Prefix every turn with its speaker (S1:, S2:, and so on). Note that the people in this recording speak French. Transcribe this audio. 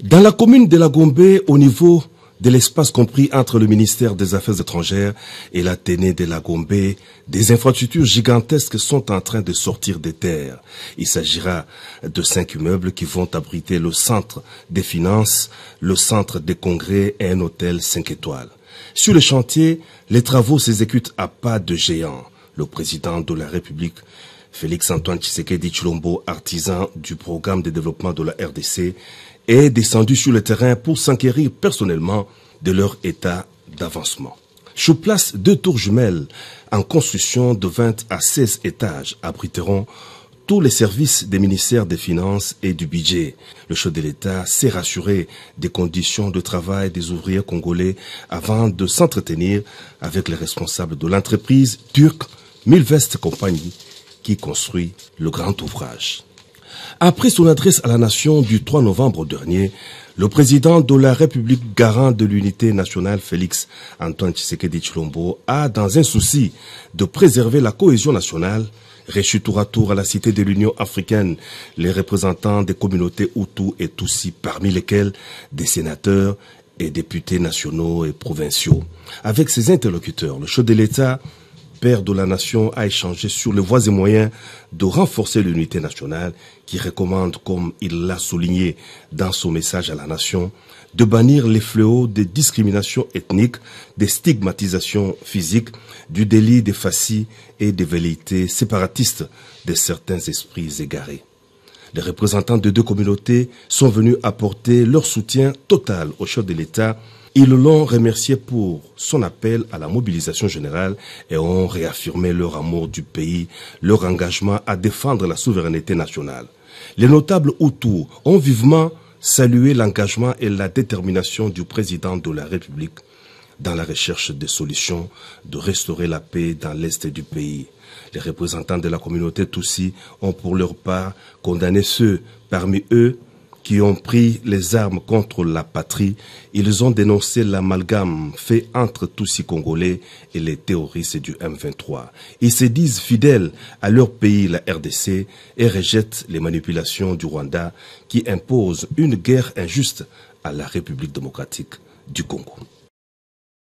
S1: Dans la commune de la Gombe, au niveau de l'espace compris entre le ministère des Affaires étrangères et l'Athénée de la Gombe, des infrastructures gigantesques sont en train de sortir des terres. Il s'agira de cinq immeubles qui vont abriter le centre des finances, le centre des congrès et un hôtel cinq étoiles. Sur le chantier, les travaux s'exécutent à pas de géant. Le président de la République, Félix-Antoine Tshisekedi Chilombo, artisan du programme de développement de la RDC, est descendu sur le terrain pour s'enquérir personnellement de leur état d'avancement. Sous place, deux tours jumelles en construction de 20 à 16 étages abriteront tous les services des ministères des Finances et du Budget. Le chef de l'État s'est rassuré des conditions de travail des ouvriers congolais avant de s'entretenir avec les responsables de l'entreprise turque vestes Compagnie qui construit le grand ouvrage. Après son adresse à la nation du 3 novembre dernier, le président de la République garant de l'unité nationale Félix Antoine Tshisekedi chlombo a, dans un souci de préserver la cohésion nationale, reçu tour à tour à la Cité de l'Union africaine les représentants des communautés Hutu et Tutsi, parmi lesquels des sénateurs et députés nationaux et provinciaux. Avec ses interlocuteurs, le chef de l'État père de la nation a échangé sur les voies et moyens de renforcer l'unité nationale qui recommande, comme il l'a souligné dans son message à la nation, de bannir les fléaux des discriminations ethniques, des stigmatisations physiques, du délit des facies et des velléités séparatistes de certains esprits égarés. Les représentants de deux communautés sont venus apporter leur soutien total au chef de l'État ils l'ont remercié pour son appel à la mobilisation générale et ont réaffirmé leur amour du pays, leur engagement à défendre la souveraineté nationale. Les notables autour ont vivement salué l'engagement et la détermination du président de la République dans la recherche des solutions de restaurer la paix dans l'est du pays. Les représentants de la communauté Tutsi ont pour leur part condamné ceux parmi eux qui ont pris les armes contre la patrie, ils ont dénoncé l'amalgame fait entre tous ces congolais et les terroristes du M23. Ils se disent fidèles à leur pays, la RDC, et rejettent les manipulations du Rwanda qui impose une guerre injuste à la République démocratique du Congo.